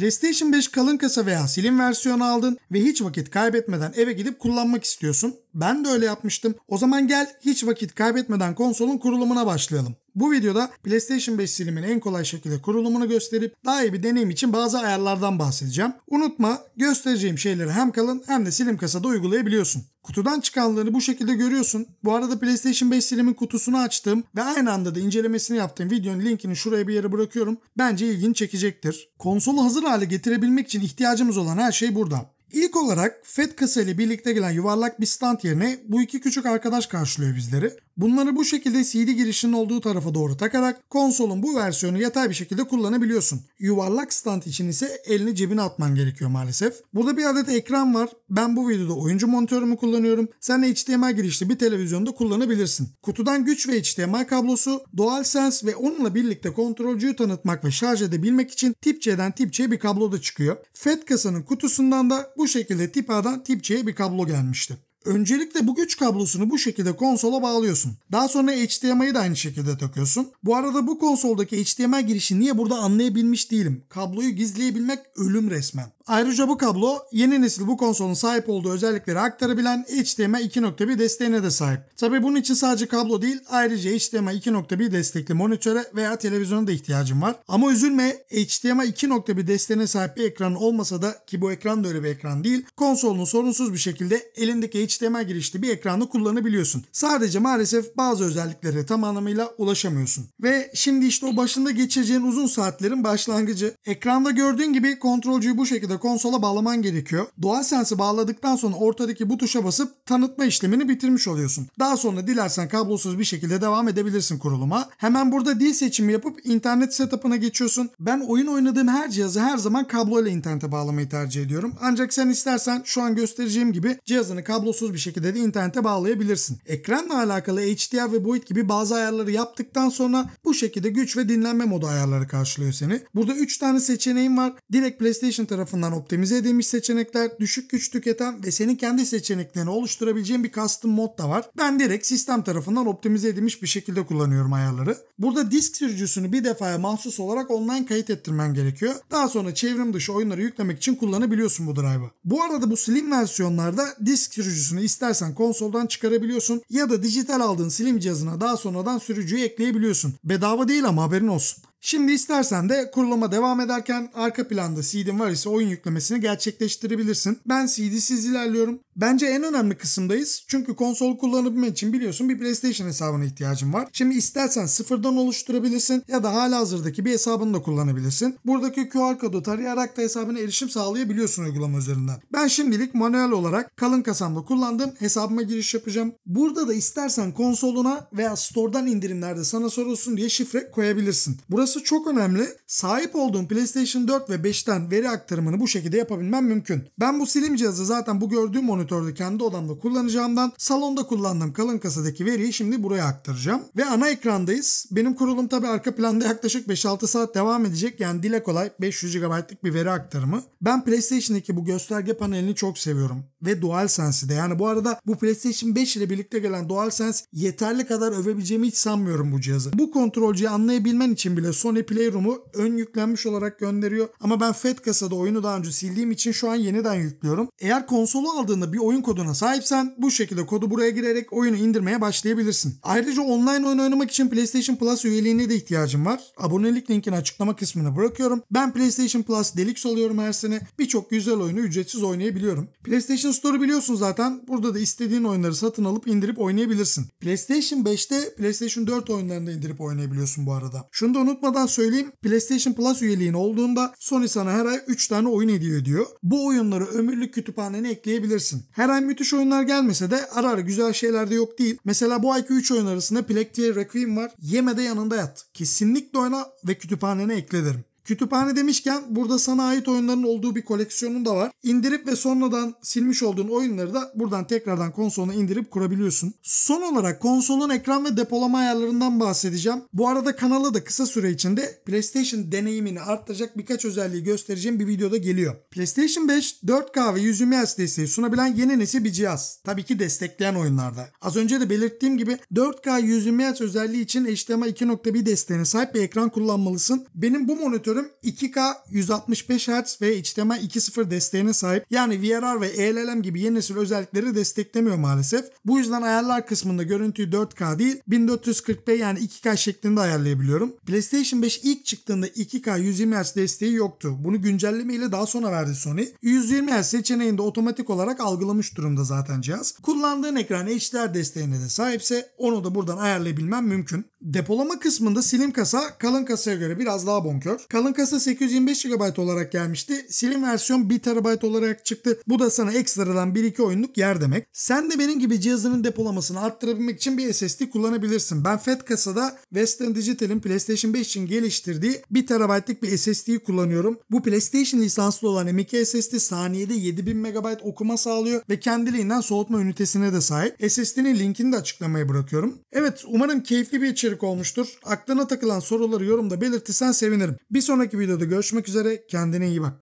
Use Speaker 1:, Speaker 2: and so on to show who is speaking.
Speaker 1: PlayStation 5 kalın kasa veya slim versiyonu aldın ve hiç vakit kaybetmeden eve gidip kullanmak istiyorsun. Ben de öyle yapmıştım. O zaman gel hiç vakit kaybetmeden konsolun kurulumuna başlayalım. Bu videoda PlayStation 5 silimin en kolay şekilde kurulumunu gösterip daha iyi bir deneyim için bazı ayarlardan bahsedeceğim. Unutma göstereceğim şeyleri hem kalın hem de silim kasada uygulayabiliyorsun. Kutudan çıkanları bu şekilde görüyorsun. Bu arada PlayStation 5 silimin kutusunu açtım ve aynı anda da incelemesini yaptığım videonun linkini şuraya bir yere bırakıyorum. Bence ilgin çekecektir. Konsolu hazır hale getirebilmek için ihtiyacımız olan her şey burada. İlk olarak FED kasa ile birlikte gelen yuvarlak bir stand yerine bu iki küçük arkadaş karşılıyor bizleri. Bunları bu şekilde CD girişinin olduğu tarafa doğru takarak konsolun bu versiyonu yatay bir şekilde kullanabiliyorsun. Yuvarlak stand için ise elini cebine atman gerekiyor maalesef. Burada bir adet ekran var. Ben bu videoda oyuncu monitörümü kullanıyorum. Sen HDMI girişli bir televizyonda kullanabilirsin. Kutudan güç ve HDMI kablosu, DualSense ve onunla birlikte kontrolcüyü tanıtmak ve şarj edebilmek için tip C'den tip C bir kablo da çıkıyor. FED kasanın kutusundan da bu şekilde tip A'dan tip C'ye bir kablo gelmişti. Öncelikle bu güç kablosunu bu şekilde konsola bağlıyorsun. Daha sonra HDMI'yi de aynı şekilde takıyorsun. Bu arada bu konsoldaki HDMI girişi niye burada anlayabilmiş değilim. Kabloyu gizleyebilmek ölüm resmen. Ayrıca bu kablo yeni nesil bu konsolun sahip olduğu özellikleri aktarabilen HDMI 2.1 desteğine de sahip. Tabi bunun için sadece kablo değil ayrıca HDMI 2.1 destekli monitöre veya televizyona da ihtiyacım var. Ama üzülme HDMI 2.1 desteğine sahip bir ekran olmasa da ki bu ekran da öyle bir ekran değil konsolunu sorunsuz bir şekilde elindeki HDMI girişli bir ekranı kullanabiliyorsun. Sadece maalesef bazı özelliklere tam anlamıyla ulaşamıyorsun. Ve şimdi işte o başında geçeceğin uzun saatlerin başlangıcı. Ekranda gördüğün gibi kontrolcüyü bu şekilde konsola bağlaman gerekiyor. DualSense'i bağladıktan sonra ortadaki bu tuşa basıp tanıtma işlemini bitirmiş oluyorsun. Daha sonra dilersen kablosuz bir şekilde devam edebilirsin kuruluma. Hemen burada dil seçimi yapıp internet setup'ına geçiyorsun. Ben oyun oynadığım her cihazı her zaman kablo ile internete bağlamayı tercih ediyorum. Ancak sen istersen şu an göstereceğim gibi cihazını kablosuz bir şekilde de internete bağlayabilirsin. Ekranla alakalı HDR ve boyut gibi bazı ayarları yaptıktan sonra bu şekilde güç ve dinlenme modu ayarları karşılıyor seni. Burada 3 tane seçeneğim var. Direkt PlayStation tarafından tarafından optimize edilmiş seçenekler, düşük güç tüketen ve senin kendi seçeneklerini oluşturabileceğin bir custom mod da var. Ben direkt sistem tarafından optimize edilmiş bir şekilde kullanıyorum ayarları. Burada disk sürücüsünü bir defaya mahsus olarak online kayıt ettirmen gerekiyor. Daha sonra çevrim dışı oyunları yüklemek için kullanabiliyorsun bu drive'ı. Bu arada bu slim versiyonlarda disk sürücüsünü istersen konsoldan çıkarabiliyorsun ya da dijital aldığın slim cihazına daha sonradan sürücüyü ekleyebiliyorsun. Bedava değil ama haberin olsun. Şimdi istersen de kurulama devam ederken arka planda seed'in var ise oyun yüklemesini gerçekleştirebilirsin. Ben seed'siz ilerliyorum. Bence en önemli kısımdayız. Çünkü konsol kullanabilmen için biliyorsun bir PlayStation hesabına ihtiyacın var. Şimdi istersen sıfırdan oluşturabilirsin ya da hala hazırdaki bir hesabını da kullanabilirsin. Buradaki QR kodu tarayarak da hesabına erişim sağlayabiliyorsun uygulama üzerinden. Ben şimdilik manuel olarak kalın kasamda kullandığım Hesabıma giriş yapacağım. Burada da istersen konsoluna veya store'dan indirimlerde sana sorulsun diye şifre koyabilirsin. Burası Burası çok önemli. Sahip olduğum PlayStation 4 ve 5'ten veri aktarımını bu şekilde yapabilmem mümkün. Ben bu silim cihazı zaten bu gördüğüm monitörde kendi odamda kullanacağımdan salonda kullandığım kalın kasadaki veriyi şimdi buraya aktaracağım. Ve ana ekrandayız. Benim kurulum tabi arka planda yaklaşık 5-6 saat devam edecek. Yani dile kolay 500 GB'lık bir veri aktarımı. Ben PlayStation'daki bu gösterge panelini çok seviyorum. Ve DualSense'i de. Yani bu arada bu PlayStation 5 ile birlikte gelen DualSense yeterli kadar övebileceğimi hiç sanmıyorum bu cihazı. Bu kontrolcüyü anlayabilmen için bile Sony Playroom'u ön yüklenmiş olarak gönderiyor. Ama ben FAT kasada oyunu daha önce sildiğim için şu an yeniden yüklüyorum. Eğer konsolu aldığında bir oyun koduna sahipsen bu şekilde kodu buraya girerek oyunu indirmeye başlayabilirsin. Ayrıca online oyun oynamak için PlayStation Plus üyeliğine de ihtiyacım var. Abonelik linkini açıklama kısmına bırakıyorum. Ben PlayStation Plus Deluxe alıyorum her sene. Birçok güzel oyunu ücretsiz oynayabiliyorum. PlayStation Store'u biliyorsun zaten. Burada da istediğin oyunları satın alıp indirip oynayabilirsin. PlayStation 5'te PlayStation 4 oyunlarını da indirip oynayabiliyorsun bu arada. Şunu da unutma daha söyleyeyim PlayStation Plus üyeliğin olduğunda Sony sana her ay 3 tane oyun hediye ediyor. Bu oyunları ömürlük kütüphanene ekleyebilirsin. Her ay müthiş oyunlar gelmese de ara ara güzel şeyler de yok değil. Mesela bu ayki 3 oyun arasında Plague Requiem var. Yeme de yanında yat. Kesinlikle oyna ve kütüphanene ekle derim. Kütüphane demişken burada sana ait oyunların olduğu bir koleksiyonun da var. İndirip ve sonradan silmiş olduğun oyunları da buradan tekrardan konsoluna indirip kurabiliyorsun. Son olarak konsolun ekran ve depolama ayarlarından bahsedeceğim. Bu arada kanala da kısa süre içinde PlayStation deneyimini arttıracak birkaç özelliği göstereceğim bir videoda geliyor. PlayStation 5 4K ve 120 Hz desteği sunabilen yeni nesil bir cihaz. Tabii ki destekleyen oyunlarda. Az önce de belirttiğim gibi 4K 120 Hz özelliği için HDMI 2.1 desteğine sahip bir ekran kullanmalısın. Benim bu monitörü gösterdim. 2K 165 Hz ve HDMI 2.0 desteğine sahip. Yani VRR ve ELLM gibi yeni nesil özellikleri desteklemiyor maalesef. Bu yüzden ayarlar kısmında görüntüyü 4K değil 1440p yani 2K şeklinde ayarlayabiliyorum. PlayStation 5 ilk çıktığında 2K 120 Hz desteği yoktu. Bunu güncelleme ile daha sonra verdi Sony. 120 Hz seçeneğinde otomatik olarak algılamış durumda zaten cihaz. Kullandığın ekran HDR desteğine de sahipse onu da buradan ayarlayabilmem mümkün. Depolama kısmında slim kasa kalın kasaya göre biraz daha bonkör. Kalın kasa 825 GB olarak gelmişti. Slim versiyon 1 TB olarak çıktı. Bu da sana ekstradan 1-2 oyunluk yer demek. Sen de benim gibi cihazının depolamasını arttırabilmek için bir SSD kullanabilirsin. Ben FAT kasada Western Digital'in PlayStation 5 için geliştirdiği 1 TB'lik bir SSD'yi kullanıyorum. Bu PlayStation lisanslı olan M.2 SSD saniyede 7000 MB okuma sağlıyor ve kendiliğinden soğutma ünitesine de sahip. SSD'nin linkini de açıklamaya bırakıyorum. Evet umarım keyifli bir içerik içerik olmuştur. Aklına takılan soruları yorumda belirtirsen sevinirim. Bir sonraki videoda görüşmek üzere. Kendine iyi bak.